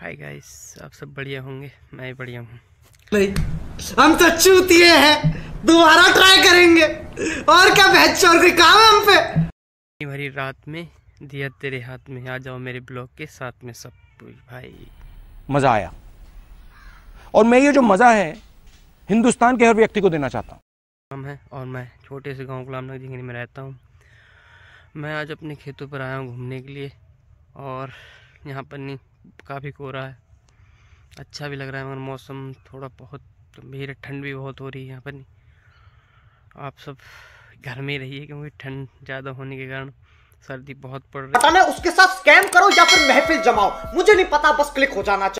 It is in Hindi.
हाय गाइस आप सब बढ़िया होंगे मैं भी बढ़िया हूँ हम तो चूतिए हैं दोबारा ट्राई करेंगे और क्या बहच और कोई काम हम पे भरी रात में दिया तेरे हाथ में आ जाओ मेरे ब्लॉग के साथ में सब भाई मज़ा आया और मैं ये जो मज़ा है हिंदुस्तान के हर व्यक्ति को देना चाहता हूँ है और मैं छोटे से गांव गुलाम नगर में रहता हूँ मैं आज अपने खेतों पर आया हूँ घूमने के लिए और यहाँ पर नहीं काफ़ी कोहरा है अच्छा भी लग रहा है मगर मौसम थोड़ा बहुत गंभीर है ठंड भी बहुत हो रही है यहाँ पर आप सब घर में रहिए क्योंकि ठंड ज़्यादा होने के कारण सर्दी बहुत पड़ रही है उसके साथ स्कैम करो या फिर महफिल जमाओ मुझे नहीं पता बस क्लिक हो जाना चाहिए